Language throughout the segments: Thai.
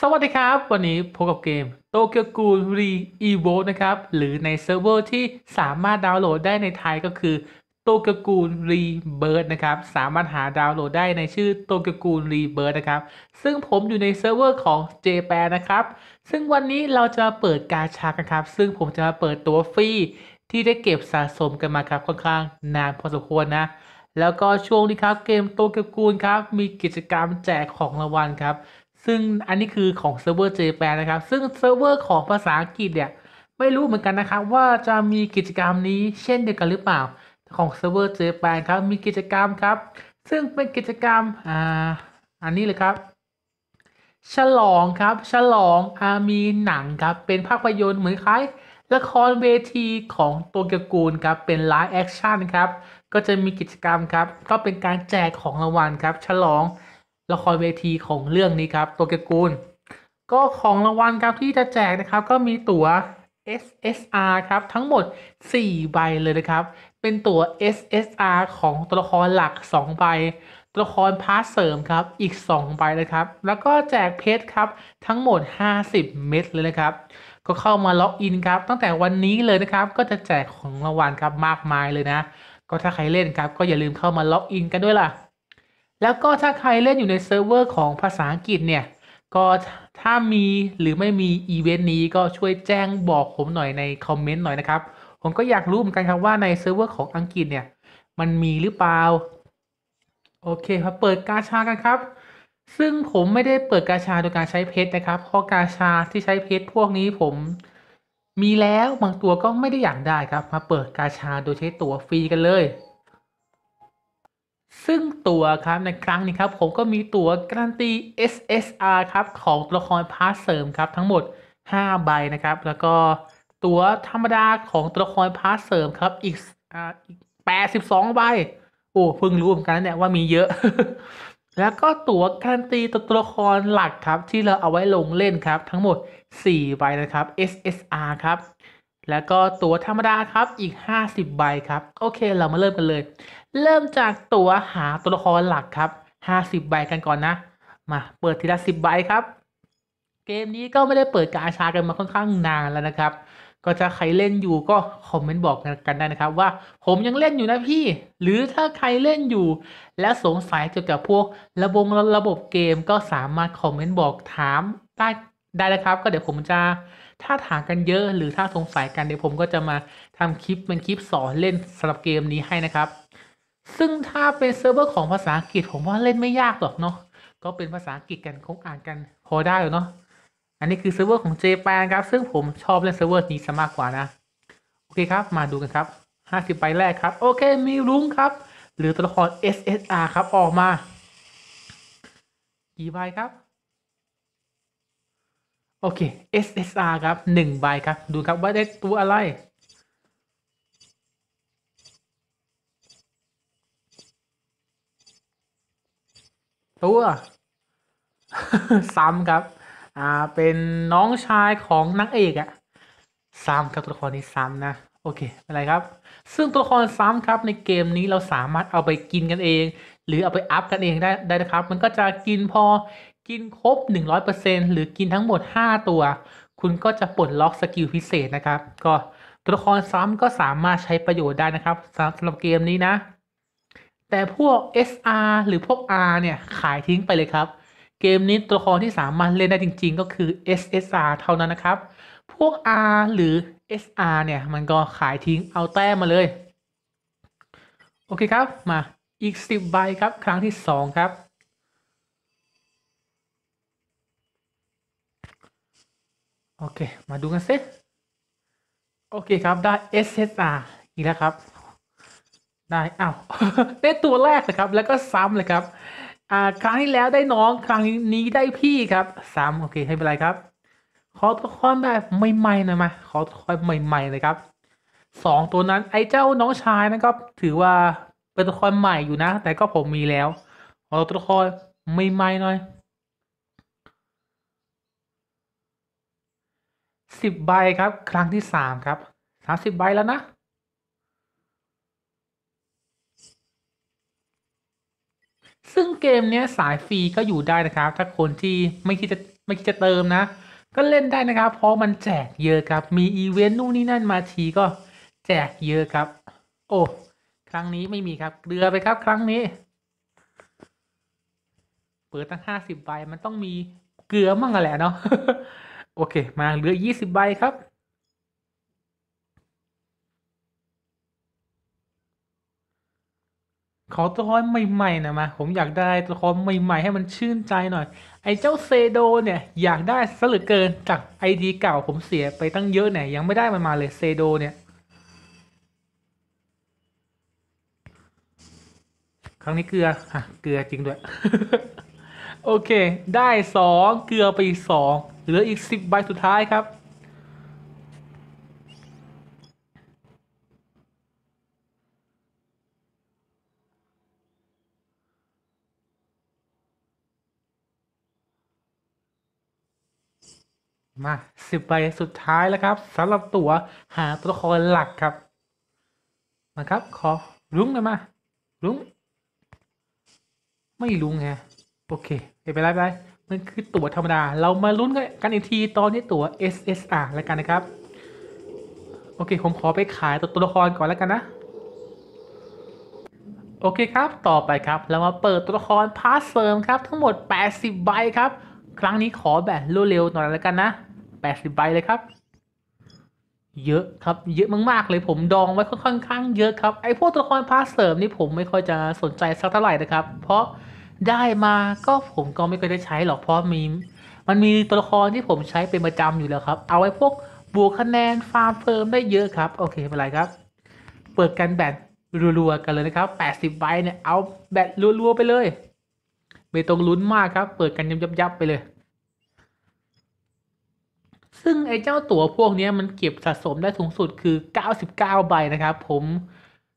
สวัสดีครับวันนี้พบกับเกมโตเกียวกูรีอีโวนะครับหรือในเซิร์ฟเวอร์ที่สามารถดาวน์โหลดได้ในไทยก็คือโตเก o g h กูรีเบิร์ดนะครับ สามารถหาดาวน์โหลดได้ในชื่อโตเก o g h กูรีเบิร์ดนะครับ ซึ่งผมอยู่ในเซิร์ฟเวอร์ของ j p a n นะครับซึ่งวันนี้เราจะเปิดกาชากันครับ ซึ่งผมจะมาเปิดตัวฟรีที่ได้เก็บสะสมกันมาครับค่อนข้างนานพอสมควรนะแล้วก็ช่วงนี้ครับเกมโตเกียวกูลครับมีกิจกรรมแจกของรางวัลครับซึ่งอันนี้คือของเซิร์ฟเวอร์เจแปนนะครับ ซึ่งเซิร์ฟเวอร์ของภาษาอังกฤษเนี่ยไม่รู้เหมือนกันนะครับว่าจะมีกิจกรรมนี้เช่นเดียวกันหรือเปล่าของเซิร์ฟเวอร์เจแปนครับมีกิจกรรมครับ ซึ่งเป็นกิจกรรมอ่าอันนี้เลยครับ ฉลองครับฉลองอามีหนังครับเป็นภาพยนตร์เหมือนคล้ายละครเวทีของตัวเกียวกูลครับเป็นไลฟ์แอคชั่นครับก็จะมีกิจกรรมครับก็เป็นการแจกของรางวัลครับฉลองละครเวทีของเรื่องนี้ครับโตเกียวกูลก็ของรางวัลครับที่จะแจกนะครับ ก็มีตั๋ว SSR ครับทั้งหมด 4 ใบเลยนะครับ เป็นตั๋ว SSR ของตัวละครหลัก2ใบตัวละครพาร์ทเสริมครับอีก2ใบนะครับ แล้วก็แจกเพชรครับทั้งหมด 50 เม็ดเลยนะครับก็เข้ามาล็อกอินครับ ตั้งแต่วันนี้เลยนะครับก็จะแจกของรางวัลครับมากมายเลยนะ ก็ถ้าใครเล่นครับ ก็อย่าลืมเข้ามาล็อกอินกันด้วยล่ะแล้วก็ถ้าใครเล่นอยู่ในเซิร์ฟเวอร์ของภาษาอังกฤษเนี่ย ก็ถ้ามีหรือไม่มีอีเวนต์นี้ก็ช่วยแจ้งบอกผมหน่อยในคอมเมนต์หน่อยนะครับ ผมก็อยากรู้เหมือนกันครับว่าในเซิร์ฟเวอร์ของอังกฤษเนี่ยมันมีหรือเปล่า โอเคครับเปิดกาชากันครับ ซึ่งผมไม่ได้เปิดกาชาโดยการใช้เพชรนะครับ เพราะกาชาที่ใช้เพชรพวกนี้ผมมีแล้วบางตัวก็ไม่ได้อยากได้ครับ มาเปิดกาชาโดยใช้ตัวฟรีกันเลยซึ่งตัวครับในครั้งนี้ครับ ผมก็มีตัวการันตี SSR ครับของตัวละครพาร์ทเสริมครับทั้งหมด 5 ใบนะครับแล้วก็ตัวธรรมดาของตัวละครพาร์ทเสริมครับอีกอ่าอีก 82 ใบโอ้เพิ่งรู้เหมือนกันเนี่ยว่ามีเยอะ แล้วก็ตัวการันตีตัวตัวละครหลักครับที่เราเอาไว้ลงเล่นครับทั้งหมด 4 ใบนะครับ SSR ครับ แล้วก็ตัวธรรมดาครับอีก 50 ใบครับโอเคเรามาเริ่มกันเลยเริ่มจากตั๋วหาตัวละครหลักครับห้าสิบใบ กันก่อนนะ มาเปิดทีละสิบใบครับ เกมนี้ก็ไม่ได้เปิดกาชากันมาค่อนข้างนานแล้วนะครับ ก็จะใครเล่นอยู่ก็คอมเมนต์บอกกันได้นะครับว่าผมยังเล่นอยู่นะพี่ หรือถ้าใครเล่นอยู่และสงสัยเกี่ยวกับพวกระบบระบบเกมก็สามารถคอมเมนต์บอกถามได้ได้นะครับ ก็เดี๋ยวผมจะถ้าถามกันเยอะหรือถ้าสงสัยกันเดี๋ยวผมก็จะมาทำคลิปเป็นคลิปสอนเล่นสำหรับเกมนี้ให้นะครับซึ่งถ้าเป็นเซิร์ฟเวอร์ของภาษาอังกฤษผมว่าเล่นไม่ยากหรอกเนาะก็เป็นภาษาอังกฤษกันคงอ่านกันพอได้เนาะอันนี้คือเซิร์ฟเวอร์ของ j จแปนครับซึ่งผมชอบเล่นเซิร์ฟเวอร์นี้ซะมากกว่านะ โอเคครับ มาดูกันครับ50ใบแรกครับโอเคมีรุ้งครับหรือตัวละคร SSR ครับออกมากี่ใบครับโอเค SSR ครับ1ใบครับ ดูครับว่าได้ตัวอะไรตัวซ้ำครับอ่าเป็นน้องชายของนางเอกอะซ้ำครับตัวละครนี้ซ้ำนะโอเคเป็นไรครับ ซึ่งตัวละครซ้ำครับในเกมนี้เราสามารถเอาไปกินกันเอง หรือเอาไปอัพกันเองได้ได้นะครับ มันก็จะกินพอกินครบ 100%หรือกินทั้งหมด 5 ตัว คุณก็จะปลดล็อกสกิลพิเศษนะครับ ก็ตัวละครซ้ำก็สามารถใช้ประโยชน์ได้นะครับสำหรับเกมนี้นะแต่พวก SR หรือพวก R เนี่ยขายทิ้งไปเลยครับ เกมนี้ตัวละครที่สามารถเล่นได้จริงๆก็คือ SSR เท่านั้นนะครับ พวก R หรือ SR เนี่ยมันก็ขายทิ้งเอาแต้มมาเลย โอเคครับมาอีก 10ใบครับครั้งที่ 2 ครับ โอเคมาดูกันสิโอเคครับได้ SSR อีกแล้วครับได้อ้าวได้ตัวแรกเลยครับ แล้วก็ซ้ำเลยครับอ่าครั้งที่แล้วได้น้อง ครั้งนี้ได้พี่ครับ ซ้ำโอเค ให้เป็นไรครับ ขอตัวคอนแบบใหม่ๆนะมาขอตัวคอนใหม่ๆเลยครับ สองตัวนั้นไอ้เจ้าน้องชายนั่นก็ถือว่าเป็นตัวคอนใหม่อยู่นะ แต่ก็ผมมีแล้ว ขอตัวคอนใหม่ๆหน่อยสิบใบครับ ครั้งที่สามครับสามสิบใบแล้วนะซึ่งเกมเนี้ยสายฟรีก็อยู่ได้นะครับ ถ้าคนที่ไม่คิดจะไม่คิดจะเติมนะ ก็เล่นได้นะครับ เพราะมันแจกเยอะครับ มีอีเวนต์นู่นนี่นั่นมาทีก็ แจกเยอะครับ โอ้ ครั้งนี้ไม่มีครับ เกลือไปครับ ครั้งนี้ เปิดตั้งห้าสิบใบ มันต้องมีเกลือมั่งอะไรเนาะ โอเค มาเหลือยี่สิบใบครับขอตัวละครใหม่ๆนะมา ผมอยากได้ตัวละครใหม่ๆให้มันชื่นใจหน่อย ไอ้เจ้าเซโดเนี่ยอยากได้ซะเหลือเกินจากไอดี เก่าผมเสียไปตั้งเยอะเนี่ยยังไม่ได้มันมาเลยเซโดเนี่ย ครั้งนี้เกลือฮะเกลือจริงด้วย โอเคได้สองเกลือไปอีกสองเหลืออีกสิบใบสุดท้ายครับมาสิบใบสุดท้ายแล้วครับสำหรับตัวหาตัวละครหลักครับมาครับ ขอรุ้งหน่ยมารุ้งไม่รุ้งไงโอเคไม่เป็นไรไปมันคือตั๋วธรรมดา เรามาลุ้นกันอีกทีตอนนี้ตั๋ว SSR แล้วกันนะครับโอเคผมขอไปขายตัวตัวละครก่อนแล้วกันนะ โอเคครับ ต่อไปครับเรามาเปิดตัวละครพาสเสริมครับทั้งหมด80ใบครับ ครั้งนี้ขอแบบรวดเร็วหน่อยแล้วกันนะ80ใบเลยครับเยอะครับเยอะมากๆเลยผมดองไว้ค่อนข้างเยอะครับไอพวกตัวละครพาสเสริมนี่ผมไม่ค่อยจะสนใจสักเท่าไหร่นะครับเพราะได้มาก็ผมก็ไม่ค่อยได้ใช้หรอกเพราะมี มันมีตัวละครที่ผมใช้เป็นประจำอยู่แล้วครับเอาไว้พวกบวกคะแนนฟาร์มเฟิร์มได้เยอะครับโอเคไม่เป็นไรครับเปิดกันแบตรัวๆกันเลยนะครับ80ใบเนี่ยเอาแบตรัวๆไปเลยไม่ต้องลุ้นมากครับเปิดกันยับๆไปเลยซึ่งไอ้เจ้าตั๋วพวกนี้มันเก็บสะสมได้สูงสุดคือ 99 ใบนะครับผม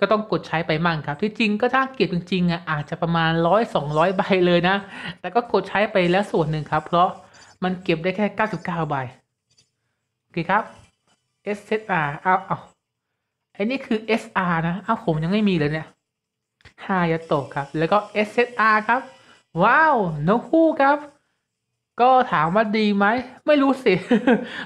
ก็ต้องกดใช้ไปมั่งครับ ที่จริงก็ถ้าเก็บจริงๆอ่ะอาจจะประมาณ 100 200 ใบเลยนะแต่ก็กดใช้ไปแล้วส่วนหนึ่งครับ เพราะมันเก็บได้แค่ 99 ใบโอเคครับ SSR เอาเอาไอ้นี่คือ SR นะเอาผมยังไม่มีเลยเนี่ยฮายาโตะครับ แล้วก็ SSR ครับ ว้าวนกคู่ครับก็ถามว่าดีไหมไม่รู้สิ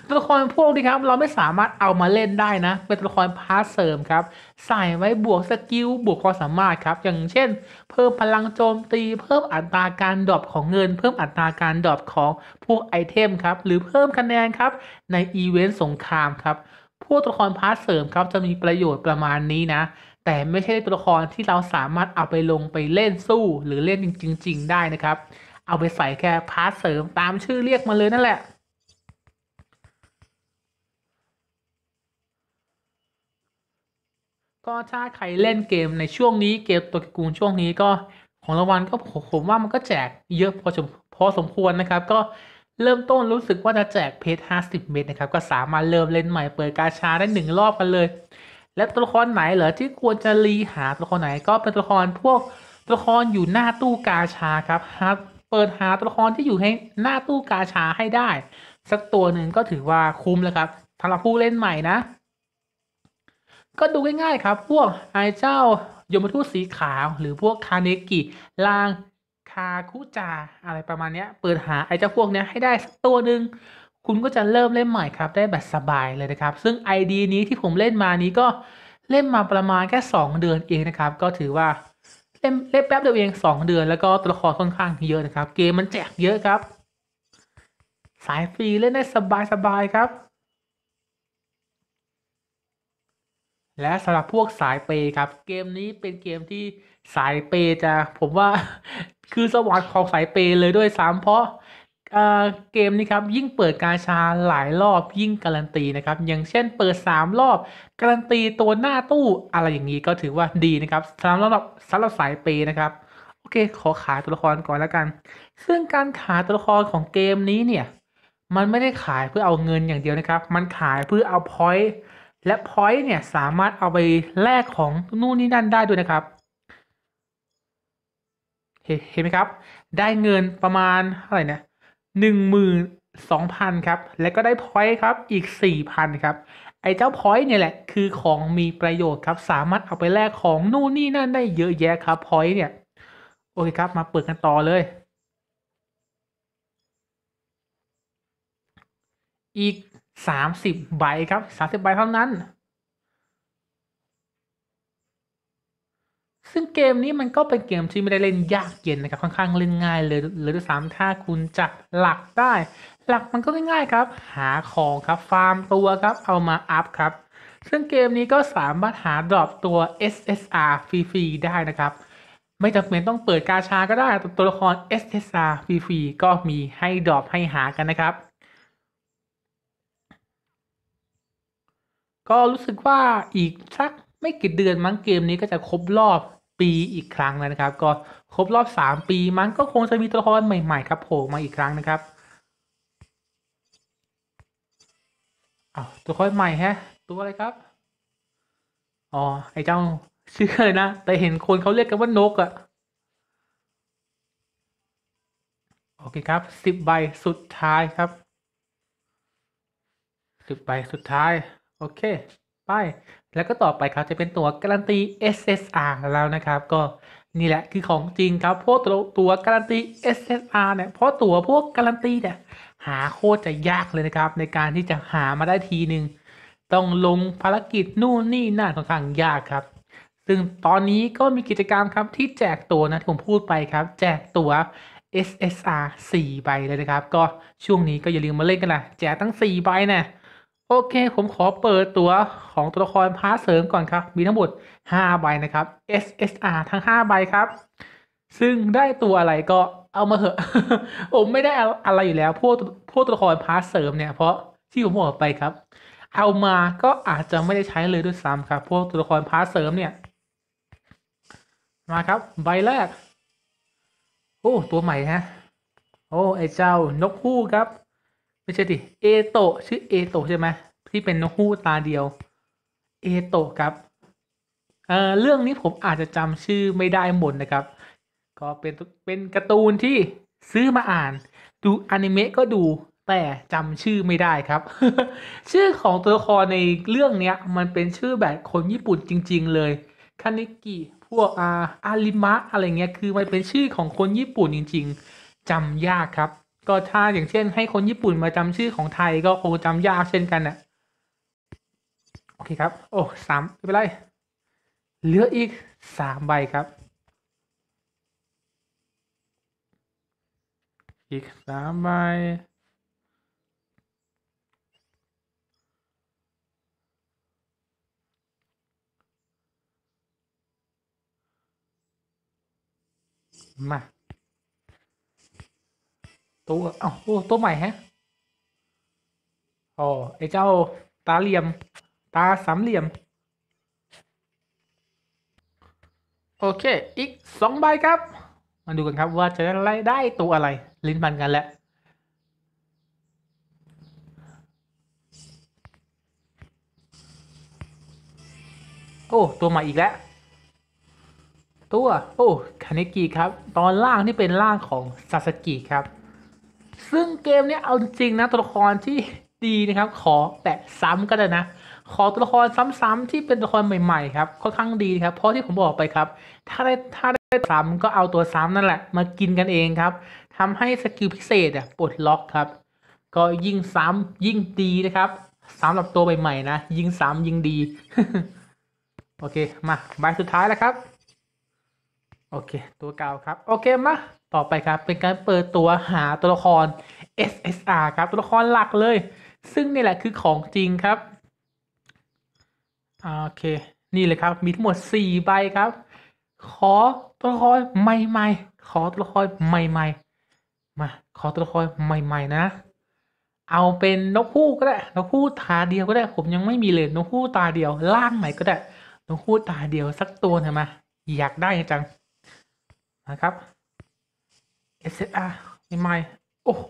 ตัวละครพวกนี้ครับเราไม่สามารถเอามาเล่นได้นะเป็นตัวละครพาร์เสริมครับใส่ไว้บวกสกิลบวกความสามารถครับ อย่างเช่น เพิ่มพลังโจมตี เพิ่มอัตราการดรอปของเงิน เพิ่มอัตราการดรอปของพวกไอเทมครับหรือเพิ่มคะแนนครับในอีเวนต์สงครามครับพวกตัวละครพาร์เสริมครับจะมีประโยชน์ประมาณนี้นะ แต่ไม่ใช่ตัวละครที่เราสามารถเอาไปลงไปเล่นสู้หรือเล่นจริงๆได้นะครับเอาไปใส่แค่พาร์ทเสริมตามชื่อเรียกมาเลยนั่นแหละ ก็ถ้าใครเล่นเกมในช่วงนี้เกมตัวกูลช่วงนี้ก็ของรางวัลก็ผมว่ามันก็แจกเยอะพอสมพอสมควรนะครับ ก็เริ่มต้นรู้สึกว่าจะแจกเพชร50 เม็ดนะครับ ก็สามารถเริ่มเล่นใหม่เปิดกาชาได้หนึ่งรอบกันเลย และตัวละครไหนเหรอที่ควรจะรีหาตัวละครไหนก็เป็นตัวละครพวกตัวละครอยู่หน้าตู้กาชาครับเปิดหาตัวละครที่อยู่ให้หน้าตู้กาชาให้ได้ สักตัวหนึ่งก็ถือว่าคุ้มแล้วครับสำหรับผู้เล่นใหม่นะ ก็ดูง่ายๆครับ พวกไอเจ้ายมทูตสีขาว หรือพวกคาเนกิลางคาคุจาอะไรประมาณนี้เปิดหาไอเจ้าพวกนี้ให้ได้ สักตัวหนึ่ง คุณก็จะเริ่มเล่นใหม่ครับได้แบบสบายเลยนะครับซึ่ง ID นี้ที่ผมเล่นมานี้ก็เล่นมาประมาณแค่2เดือนเองนะครับ ก็ถือว่าเล่นเล่นแป๊บเดียวเองสองเดือนแล้วก็ตัวละครค่อนข้างเยอะนะครับ เกมมันแจกเยอะครับสายฟรีเล่นได้สบายสบายครับ และสำหรับพวกสายเปย์ครับเกมนี้เป็นเกมที่สายเปย์จะผมว่าคือสวรรค์ของสายเปย์เลยด้วยซ้ำเพราะเกมนี้ครับยิ่งเปิดกาชาหลายรอบยิ่งการันตีนะครับอย่างเช่น เปิด 3 รอบการันตีตัวหน้าตู้อะไรอย่างนี้ก็ถือว่าดีนะครับสำหรับสำหรับสายเปนะครับโอเค ขอขายตัวละครก่อนแล้วกัน ซึ่งการขายตัวละครของเกมนี้เนี่ยมันไม่ได้ขายเพื่อเอาเงินอย่างเดียวนะครับ มันขายเพื่อเอาพอยต์และพอยต์เนี่ยสามารถเอาไปแลกของนู่นนี่นั่นได้ด้วยนะครับ เห็นไหมครับ ได้เงินประมาณเท่าไหร่นะ1 2 0 0 0 ครับ และก็ได้พอยต์ครับอีก 4,000 ครับ ไอ้ เจ้าพอยต์เนี่ยแหละคือของมีประโยชน์ ครับ สามารถเอาไปแลกของนู่นนี่ นั่น ได้เยอะแยะ ครับพอยต์เนี่ยโอเค ครับ มาเปิดกันต่อเลย อีก 30ใบครับ 30ใบเท่านั้นซึ่งเกมนี้มันก็เป็นเกมที่ไม่ได้เล่นยากเย็นนะครับค่อนข้างเล่นง่ายเลยเลยอ้วยถ้าคุณจะหลักได้หลักมันก็ง่ายๆครับ หาของครับฟาร์มตัวครับเอามาอัพครับซึ่งเกมนี้ก็สามารถหาดรอปตัว SSR ฟรีๆได้นะครับ ไม่จำเป็นต้องเปิดกาชาก็ได้ตัวละคร SSR ฟรีๆก็มีให้ดรอปให้หากันนะครับ ก็รู้สึกว่าอีกสักไม่กี่เดือนมั้งเกมนี้ก็จะครบรอบปีอีกครั้งนะครับ ก็ครบรอบ 3 ปีมันก็คงจะมีตัวละครใหม่ๆครับโผล่มาอีกครั้งนะครับอาตัวละครใหม่ฮะตัวอะไรครับอ๋อไอเจ้าชื่ออะไรนะ แต่เห็นคนเขาเรียกกันว่านกอะโอเคครับสิบใบสุดท้ายครับสิบใบสุดท้าย โอเคไปแล้วก็ต่อไปครับจะเป็นตัวการันตี SSR แล้วนะครับ ก็นี่แหละคือของจริงครับพวกตัวตัวการันตี SSR เนี่ยเพราะตัวพวกการันตีเนี่ยหาโคตรจะยากเลยนะครับ ในการที่จะหามาได้ทีหนึ่งต้องลงภารกิจนู่นนี่นั่นค่อนข้างยากครับ ซึ่งตอนนี้ก็มีกิจกรรมครับที่แจกตัวนะที่ผมพูดไปครับ แจกตัว SSR 4ใบเลยนะครับ ก็ช่วงนี้ก็อย่าลืมมาเล่นกันนะแจกตั้ง4ใบนะโอเคผมขอเปิดตัวของตัวละครพาร์เสริมก่อนครับ มีทั้งหมด5ใบ นะครับ SSR ทั้ง5ใบครับซึ่งได้ตัวอะไรก็เอามาเถอะผมไม่ได้อะไรอยู่แล้วพวกพวกตัวละครพาร์เสริมเนี่ย เพราะที่ผมบอกไปครับ เอามาก็อาจจะไม่ได้ใช้เลยด้วยซ้ำครับ พวกตัวละครพาร์เสริมเนี่ยมาครับใบแรกโอ้ตัวใหม่ฮะโอ้ไอเจ้านกคู่ครับไม่ใช่ดิ เอโตะ ชื่อเอโตะใช่ไหมที่เป็นนกฮูกตาเดียว เอโตะครับเอ่อเรื่องนี้ผมอาจจะจำชื่อไม่ได้หมดนะครับ ก็เป็นเป็นการ์ตูนที่ซื้อมาอ่าน ดูอนิเมะก็ดูแต่จำชื่อไม่ได้ครับ ชื่อของตัวละครในเรื่องเนี้ยมันเป็นชื่อแบบคนญี่ปุ่นจริงๆเลยคานิกิพวกอาอาริมะอะไรเงี้ยคือมันเป็นชื่อของคนญี่ปุ่นจริง ๆจำยากครับก็ถ้าอย่างเช่นให้คนญี่ปุ่นมาจำชื่อของไทยก็คงจำยากเช่นกันนะ่ะโอเคครับ โอ้สามไม่เป็นไรเหลืออีกสามใบครับ อีกสามใบ มาตัวเอ้าตัวใหม่ฮะอ๋อไอเจ้าตาเหลี่ยม ตาสามเหลี่ยม โอเค อีกสองใบครับ มาดูกันครับว่า จะได้ได้ตัวอะไร ลิ้นพัน กันแล้ว โอ้ ตัวใหม่อีกแล้ว ตัว โอ้ คานิกิครับ ตอนล่างที่เป็นล่างของซาสกิครับซึ่งเกมเนี้ยเอาจริงนะตัวละครที่ดีนะครับ ขอ แตะซ้ำก็ได้นะขอตัวละครซ้ำ ๆ ที่เป็นตัวละครใหม่ๆ ครับค่อนข้างดีครับ เพราะที่ผมบอกไปครับ ถ้าได้ถ้าได้ซ้ำก็เอาตัวซ้ำนั่นแหละ มากินกันเองครับทำให้สกิลพิเศษอ่ะปลดล็อกครับก็ยิ่งซ้ำ ยิ่งดีนะครับสำหรับตัวใหม่ๆนะยิงซ้ำยิงดี โอเคมาใบสุดท้ายแล้วครับโอเคตัวกาวครับ โอเคมาต่อไปครับเป็นการเปิดตัวหาตัวละคร SSR ครับตัวละครหลักเลย ซึ่งนี่แหละคือของจริงครับโอเค นี่เลยครับมีทั้งหมด4 ใบครับ ขอตัวละครใหม่ๆ ขอตัวละครใหม่ๆมาขอตัวละครใหม่ๆนะ เอาเป็นนกคู่ก็ได้นกคู่ตาเดียวก็ได้ผมยังไม่มีเลยนกคู่ตาเดียวล่างไหนก็ได้นกคู่ตาเดียวสักตัวเถอะมาอยากได้จังนะครับ SSR ใหม่โอ้โห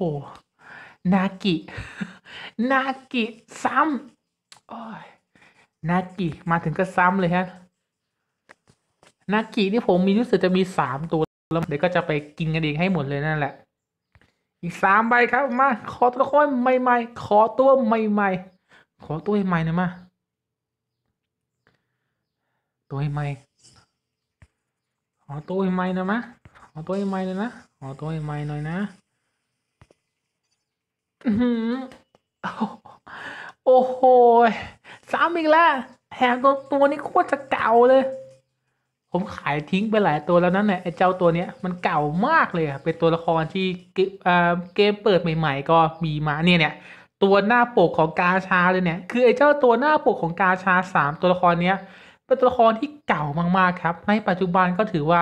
นากินากิซ้ำโอ้ย นากิมาถึงก็ซ้ำเลยฮะ นากินี่ผมมีรู้สึกจะมีสามตัว แล้วเดี๋ยวก็จะไปกินกันเองให้หมดเลยนั่นแหละ อีกสามใบครับมา ขอตัวค่อยใหม่ๆขอตัวใหม่ๆขอตัวใหม่หน่อยมา ตัวใหม่ขอตัวใหม่นะมะขอตัวใหม่เลยนะขอตัวใหม่หน่อยนะโอ้โหสามอีกแล้วแถมตัวตัวนี้โคตรจะเก่าเลย ผมขายทิ้งไปหลายตัวแล้วนั่นแหละไอ้เจ้าตัวเนี้ยมันเก่ามากเลยอะเป็นตัวละครที่เกมเปิดใหม่ๆ ก็มีมาเนี่ยเนี่ยตัวหน้าปกของกาชาเลยเนี่ย คือไอ้เจ้าตัวหน้าปกของกาชาสามตัวละครเนี้ยเป็นตัวละครที่เก่ามากๆ ครับ ในปัจจุบันก็ถือว่า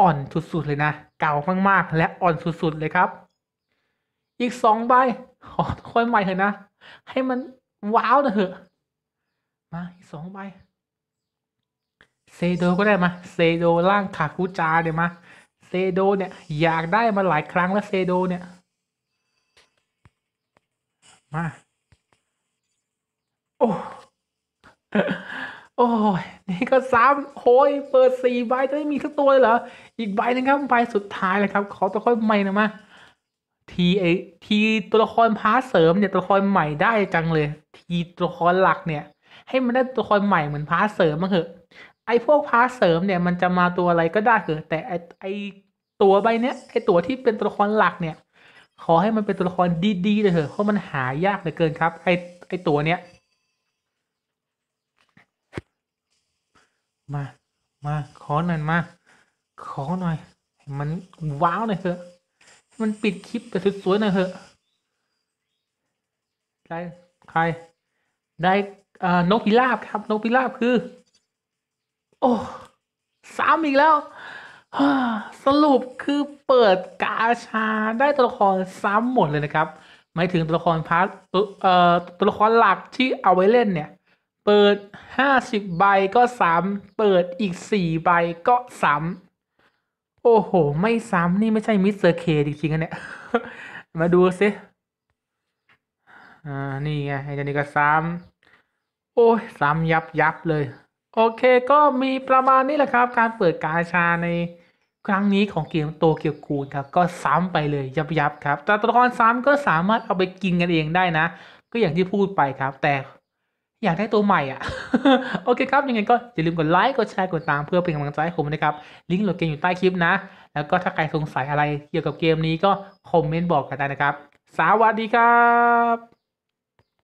อ่อนสุดๆเลยนะเก่ามากๆและอ่อนสุดๆเลยครับ อีกสองใบขอค่อใหม่เถอะนะ ให้มันว้าวนะเถอะมาอีกสองใบเซโดก็ได้มาเซโดร่างขาคุจาเนี่ยมาเซโดเนี่ยอยากได้มาหลายครั้งแล้วเซโดเนี่ยมาโอ้โอ้ยนี่ก็สามโอ้ยเปิดสี่ใบจะได้มีสักตัวเลยเหรออีกใบนึงครับใบสุดท้ายเลยครับ ขอตัวละครใหม่นะมาทีเอทีตัวละครพาเสริมเนี่ยตัวละครใหม่ได้จังเลย ทีตัวละครหลักเนี่ย ให้มันได้ตัวละครใหม่เหมือนพาเสริมมาเถอะไอพวกพาเสริมเนี่ยมันจะมาตัวอะไรก็ได้เถอะแต่ไอไอตัวใบเนี้ยไอตัวที่เป็นตัวละครหลักเนี่ย ขอให้มันเป็นตัวละครดีๆเลยเถอะเพราะมันหายากเหลือเกินครับ ไอไอตัวเนี้ยมา มา ขอหน่อยมาขอหน่อย มันว้าวหน่อยเถอะมันปิดคลิปไปสวยๆหน่อยเถอะใครใคร ได้อ่านกพิราบครับ นกพิราบคือโอ้สามอีกแล้วสรุปคือเปิดกาชาได้ตัวละครซ้ำหมดเลยนะครับไม่ถึงตัวละครพาร์ตตัวละครหลักที่เอาไว้เล่นเนี่ยเปิดห้าสิบใบก็ซ้ำเปิดอีกสี่ใบก็ซ้ำโอ้โห ไม่ซ้ำนี่ไม่ใช่มิสเตอร์เคจริงๆนะเนี่ย มาดูสิอ่า นี่ไงไอ้นี่ก็ซ้ำโอ้ย ซ้ำยับยับเลย โอเค ก็มีประมาณนี้แหละครับ การเปิดกาชาในครั้งนี้ของเกมโตเกียวกูลครับ ก็ซ้ำไปเลย ยับยับครับแต่ตัวละครซ้ำก็สามารถเอาไปกินกันเองได้นะ ก็อย่างที่พูดไปครับ แต่อยากได้ตัวใหม่อ่ะ โอเคครับยังไงก็อย่าลืมกดไลค์กดแชร์กดตามเพื่อเป็นกำลังใจให้ผมนะครับ ลิงก์โหลดเกมอยู่ใต้คลิปนะ แล้วก็ถ้าใครสงสัยอะไรเกี่ยวกับเกมนี้ก็คอมเมนต์บอกกันได้นะครับสวัสดีครับ